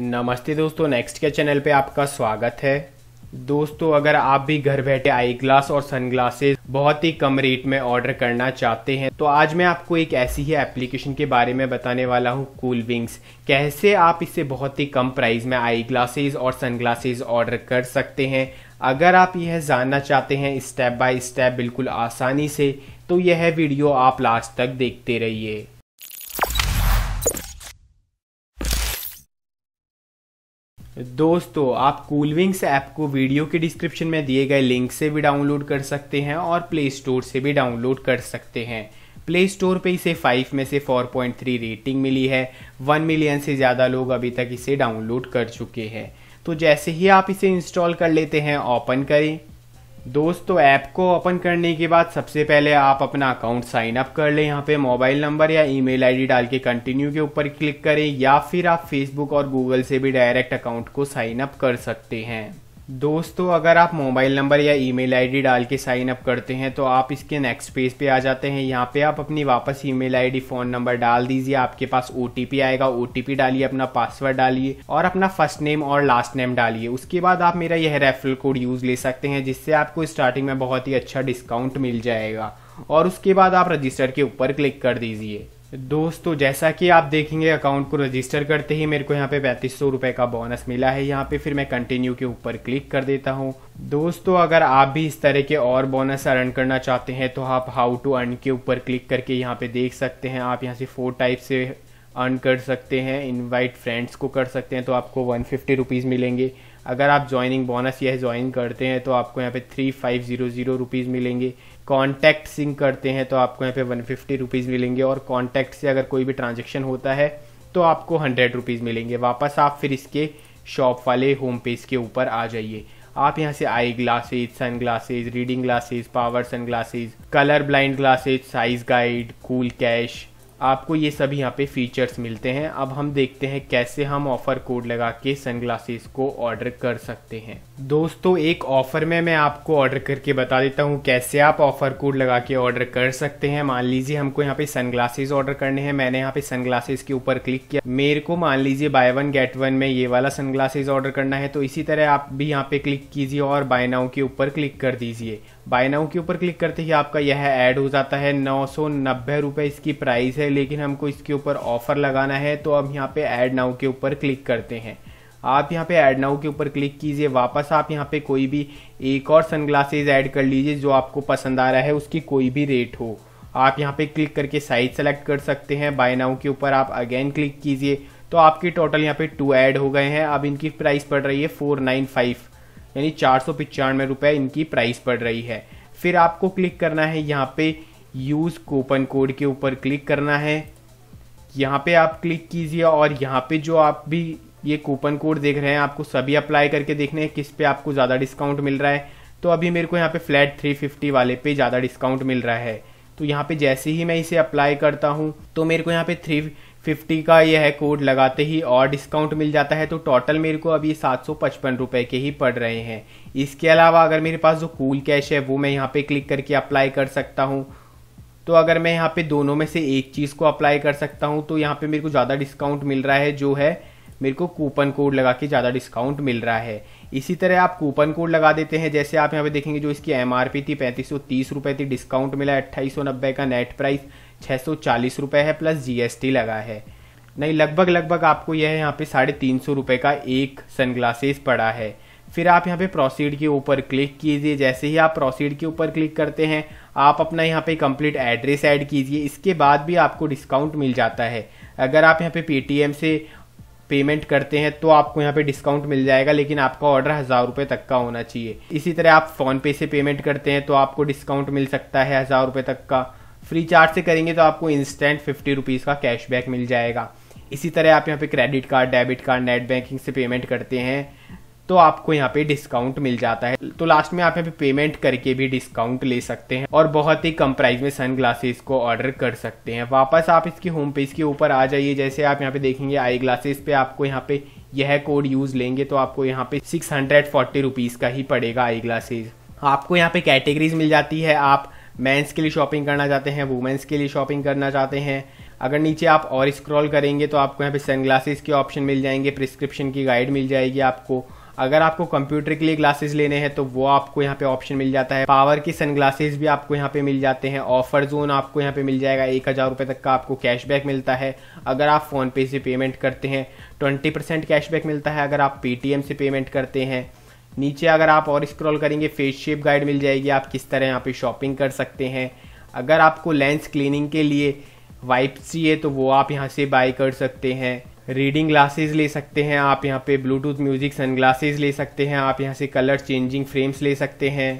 नमस्ते दोस्तों नेक्स्ट के चैनल पे आपका स्वागत है दोस्तों अगर आप भी घर बैठे आई ग्लास और सन बहुत ही कम रेट में ऑर्डर करना चाहते हैं तो आज मैं आपको एक ऐसी ही एप्लीकेशन के बारे में बताने वाला हूँ कूल विंग्स कैसे आप इसे बहुत ही कम प्राइस में आई ग्लासेस और सन ऑर्डर कर सकते हैं अगर आप यह जानना चाहते हैं स्टेप बाय स्टेप बिल्कुल आसानी से तो यह वीडियो आप लास्ट तक देखते रहिए दोस्तों आप कूलविंग्स ऐप को वीडियो के डिस्क्रिप्शन में दिए गए लिंक से भी डाउनलोड कर सकते हैं और प्ले स्टोर से भी डाउनलोड कर सकते हैं प्ले स्टोर पे इसे 5 में से 4.3 रेटिंग मिली है 1 मिलियन से ज़्यादा लोग अभी तक इसे डाउनलोड कर चुके हैं तो जैसे ही आप इसे इंस्टॉल कर लेते हैं ओपन करें दोस्तों तो ऐप को ओपन करने के बाद सबसे पहले आप अपना अकाउंट साइन अप कर लें यहाँ पे मोबाइल नंबर या ईमेल आईडी डाल के कंटिन्यू के ऊपर क्लिक करें या फिर आप फेसबुक और गूगल से भी डायरेक्ट अकाउंट को साइन अप कर सकते हैं दोस्तों अगर आप मोबाइल नंबर या ईमेल आईडी डाल के साइन अप करते हैं तो आप इसके नेक्स्ट पेज पे आ जाते हैं यहाँ पे आप अपनी वापस ईमेल आईडी फ़ोन नंबर डाल दीजिए आपके पास ओ आएगा ओ डालिए अपना पासवर्ड डालिए और अपना फर्स्ट नेम और लास्ट नेम डालिए उसके बाद आप मेरा यह रेफरल कोड यूज़ ले सकते हैं जिससे आपको स्टार्टिंग में बहुत ही अच्छा डिस्काउंट मिल जाएगा और उसके बाद आप रजिस्टर के ऊपर क्लिक कर दीजिए दोस्तों जैसा कि आप देखेंगे अकाउंट को रजिस्टर करते ही मेरे को यहाँ पे पैंतीस सौ रुपए का बोनस मिला है यहाँ पे फिर मैं कंटिन्यू के ऊपर क्लिक कर देता हूँ दोस्तों अगर आप भी इस तरह के और बोनस अर्न करना चाहते हैं तो आप हाउ टू अर्न के ऊपर क्लिक करके यहाँ पे देख सकते हैं आप यहाँ से फोर टाइप से अर्न कर सकते हैं इन्वाइट फ्रेंड्स को कर सकते हैं तो आपको वन फिफ्टी रुपीज़ मिलेंगे अगर आप ज्वाइनिंग बोनस या ज्वाइन करते हैं तो आपको यहाँ पे three five zero zero rupees मिलेंगे कॉन्टैक्ट सिंक करते हैं तो आपको यहाँ पे वन फिफ्टी रुपीज़ मिलेंगे और कॉन्टैक्ट से अगर कोई भी ट्रांजेक्शन होता है तो आपको हंड्रेड रुपीज़ मिलेंगे वापस आप फिर इसके शॉप वाले होम पेज के ऊपर आ जाइए आप यहाँ से eye glasses sun glasses reading glasses power sun glasses colour blind glasses size guide cool cash आपको ये सब यहाँ पे फीचर्स मिलते हैं अब हम देखते हैं कैसे हम ऑफ़र कोड लगा के सनग्लासेस को ऑर्डर कर सकते हैं दोस्तों एक ऑफ़र में मैं आपको ऑर्डर करके बता देता हूँ कैसे आप ऑफ़र कोड लगा के ऑर्डर कर सकते हैं मान लीजिए हमको यहाँ पे सनग्लासेस ऑर्डर करने हैं मैंने यहाँ पे सनग्लासेस के ऊपर क्लिक किया मेरे को मान लीजिए बाय वन गेट वन में ये वाला सनग्लासेस ऑर्डर करना है तो इसी तरह आप भी यहाँ पे क्लिक कीजिए और बाय नाउ के ऊपर क्लिक कर दीजिए बाय नाउ के ऊपर क्लिक करते ही आपका यह एड हो जाता है नौ सौ इसकी प्राइस है है लेकिन हमको इसके ऊपर ऑफर लगाना है तो अब यहाँ पे ऐड नाउ के ऊपर क्लिक करते हैं आप यहाँ पे ऐड नाउ के ऊपर क्लिक कीजिए वापस आप यहाँ पे कोई भी एक और सनग्लासेस ऐड कर लीजिए जो आपको पसंद आ रहा है उसकी कोई भी रेट हो आप यहाँ पे क्लिक करके साइज सेलेक्ट कर सकते हैं बाय नाउ के ऊपर आप अगेन क्लिक कीजिए तो आपके टोटल यहाँ पे टू ऐड हो गए हैं अब इनकी प्राइस पड़ रही है फोर नाइन फाइव यानी चार सौ पिचानवे रुपये इनकी प्राइस पड़ रही है फिर आपको क्लिक करना है यहाँ पे यूज़ कूपन कोड के ऊपर क्लिक करना है यहाँ पे आप क्लिक कीजिए और यहाँ पे जो आप भी ये कूपन कोड देख रहे हैं आपको सभी अप्लाई करके देखने हैं किस पे आपको ज़्यादा डिस्काउंट मिल रहा है तो अभी मेरे को यहाँ पे फ्लैट 350 वाले पे ज़्यादा डिस्काउंट मिल रहा है तो यहाँ पे जैसे ही मैं इसे अप्लाई करता हूँ तो मेरे को यहाँ पे 350 का यह है कोड लगाते ही और डिस्काउंट मिल जाता है तो टोटल मेरे को अभी सात सौ पचपन के ही पड़ रहे हैं इसके अलावा अगर मेरे पास जो कूल कैश है वो मैं यहाँ पर क्लिक करके अप्लाई कर सकता हूँ तो अगर मैं यहाँ पे दोनों में से एक चीज़ को अप्लाई कर सकता हूँ तो यहाँ पे मेरे को ज़्यादा डिस्काउंट मिल रहा है जो है मेरे को कूपन कोड लगा के ज़्यादा डिस्काउंट मिल रहा है इसी तरह आप कूपन कोड लगा देते हैं जैसे आप यहाँ पे देखेंगे जो इसकी एम थी पैंतीस सौ तीस रुपये थी डिस्काउंट मिला अट्ठाईस सौ नब्बे का नेट प्राइस छः सौ चालीस रुपये है प्लस जीएसटी लगा है नहीं लगभग लगभग आपको यह यहाँ पे साढ़े तीन सौ रुपये का एक सनग्लासेस पड़ा है फिर आप यहाँ पे प्रोसीड के ऊपर क्लिक कीजिए जैसे ही आप प्रोसीड के ऊपर क्लिक करते हैं आप अपना यहाँ पे कंप्लीट एड्रेस ऐड कीजिए इसके बाद भी आपको डिस्काउंट मिल जाता है अगर आप यहाँ पे पेटीएम से पेमेंट करते हैं तो आपको यहाँ पे डिस्काउंट मिल जाएगा लेकिन आपका ऑर्डर हज़ार रुपये तक का होना चाहिए इसी तरह आप फ़ोनपे से पेमेंट करते हैं तो आपको डिस्काउंट मिल सकता है हज़ार रुपये तक का फ्री चार्ज से करेंगे तो आपको इंस्टेंट फिफ्टी रुपीज़ का कैशबैक मिल जाएगा इसी तरह आप यहाँ पे credit card debit card net banking से पेमेंट करते हैं तो आपको यहाँ पे डिस्काउंट मिल जाता है तो लास्ट में आप यहाँ पे पेमेंट करके भी डिस्काउंट ले सकते हैं और बहुत ही कम प्राइस में सनग्लासेस को ऑर्डर कर सकते हैं वापस आप इसकी होम पेज के ऊपर आ जाइए जैसे आप यहाँ पे देखेंगे आई ग्लासेस पे आपको यहाँ पे यह कोड यूज लेंगे तो आपको यहाँ पे सिक्स हंड्रेड फोर्टी रुपीज़ का ही पड़ेगा आई ग्लासेज आपको यहाँ पे कैटेगरीज मिल जाती है आप मेंस के लिए शॉपिंग करना चाहते हैं वुमेंस के लिए शॉपिंग करना चाहते हैं अगर नीचे आप और स्क्रॉल करेंगे तो आपको यहाँ पे सनग्लासेस के ऑप्शन मिल जाएंगे प्रिस्क्रिप्शन की गाइड मिल जाएगी आपको अगर आपको कंप्यूटर के लिए ग्लासेस लेने हैं तो वो आपको यहाँ पे ऑप्शन मिल जाता है पावर की सन ग्लासेस भी आपको यहाँ पे मिल जाते हैं ऑफर जोन आपको यहाँ पे मिल जाएगा एक हज़ार रुपये तक का आपको कैशबैक मिलता है अगर आप फ़ोनपे से पेमेंट करते हैं ट्वेंटी परसेंट कैशबैक मिलता है अगर आप पेटीएम से पेमेंट करते हैं नीचे अगर आप और स्क्रॉल करेंगे फेस शेप गाइड मिल जाएगी आप किस तरह यहाँ पे शॉपिंग कर सकते हैं अगर आपको लेंस क्लीनिंग के लिए वाइप चाहिए तो वो आप यहाँ से बाय कर सकते हैं रीडिंग ग्लासेस ले सकते हैं आप यहाँ पे ब्लूटूथ म्यूजिक सन ग्लासेज ले सकते हैं आप यहाँ से कलर चेंजिंग फ्रेम्स ले सकते हैं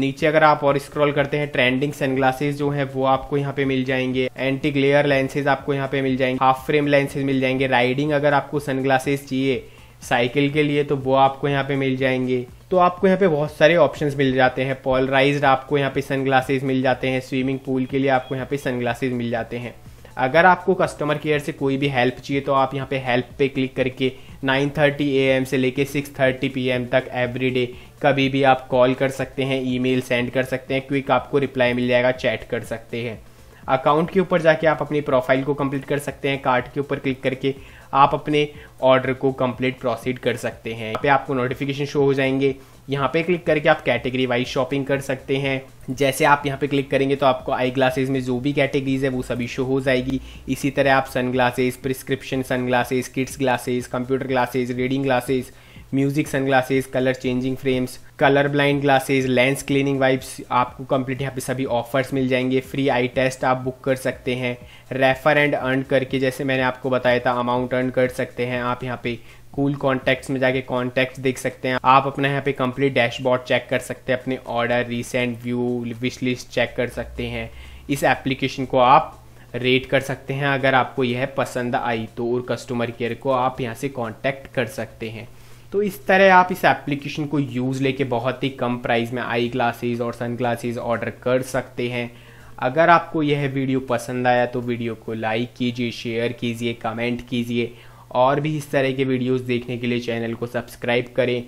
नीचे अगर आप और स्क्रॉल करते हैं ट्रेंडिंग सनग्लासेस जो हैं वो आपको यहाँ पे मिल जाएंगे एंटी ग्लेयर लेंसेज आपको यहाँ पे मिल जाएंगे हाफ फ्रेम लेंसेज मिल जाएंगे राइडिंग अगर आपको सनग्लासेस चाहिए साइकिल के लिए तो वो आपको यहाँ पे मिल जाएंगे तो आपको यहाँ पे बहुत सारे ऑप्शंस मिल जाते हैं पॉलराइज्ड आपको यहाँ पे सनग्लासेस मिल जाते हैं स्विमिंग पूल के लिए आपको यहाँ पे सनग्लासेस मिल जाते हैं अगर आपको कस्टमर केयर से कोई भी हेल्प चाहिए तो आप यहाँ पे हेल्प पे क्लिक करके 9:30 एम से लेके 6:30 एम तक एवरी डे कभी भी आप कॉल कर सकते हैं ईमेल सेंड कर सकते हैं क्विक आपको रिप्लाई मिल जाएगा चैट कर सकते हैं अकाउंट के ऊपर जाके आप अपनी प्रोफाइल को कंप्लीट कर सकते हैं कार्ट के ऊपर क्लिक करके आप अपने ऑर्डर को कंप्लीट प्रोसीड कर सकते हैं यहाँ पे आपको नोटिफिकेशन शो हो जाएंगे यहाँ पे क्लिक करके आप कैटेगरी वाइज शॉपिंग कर सकते हैं जैसे आप यहाँ पे क्लिक करेंगे तो आपको आई ग्लासेज में जो भी कैटेगरीज है वो सभी शो हो जाएगी इसी तरह आप sunglasses prescription sunglasses kids glasses computer glasses reading glasses music सन glasses colour changing frames colour blind glasses lens cleaning wipes आपको कंप्लीट यहाँ पे सभी ऑफर्स मिल जाएंगे फ्री आई टेस्ट आप बुक कर सकते हैं रेफर एंड अर्न करके जैसे मैंने आपको बताया था अमाउंट अर्न कर सकते हैं आप यहाँ पे कूल कॉन्टैक्ट्स में जाके कॉन्टैक्ट्स देख सकते हैं आप अपने यहाँ पे कंप्लीट डैशबोर्ड चेक कर सकते हैं अपने order recent view wish list check कर सकते हैं इस एप्लीकेशन को आप रेट कर सकते हैं अगर आपको यह पसंद आई तो और कस्टमर केयर को आप यहाँ से कॉन्टैक्ट कर सकते हैं तो इस तरह आप इस एप्लीकेशन को यूज़ लेके बहुत ही कम प्राइस में आई ग्लासेस और सन ग्लासेस ऑर्डर कर सकते हैं अगर आपको यह वीडियो पसंद आया तो वीडियो को लाइक कीजिए शेयर कीजिए कमेंट कीजिए और भी इस तरह के वीडियोस देखने के लिए चैनल को सब्सक्राइब करें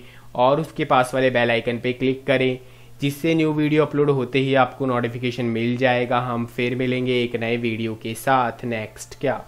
और उसके पास वाले बेल आइकन पे क्लिक करें जिससे न्यू वीडियो अपलोड होते ही आपको नोटिफिकेशन मिल जाएगा हम फिर मिलेंगे एक नए वीडियो के साथ नेक्स्ट क्या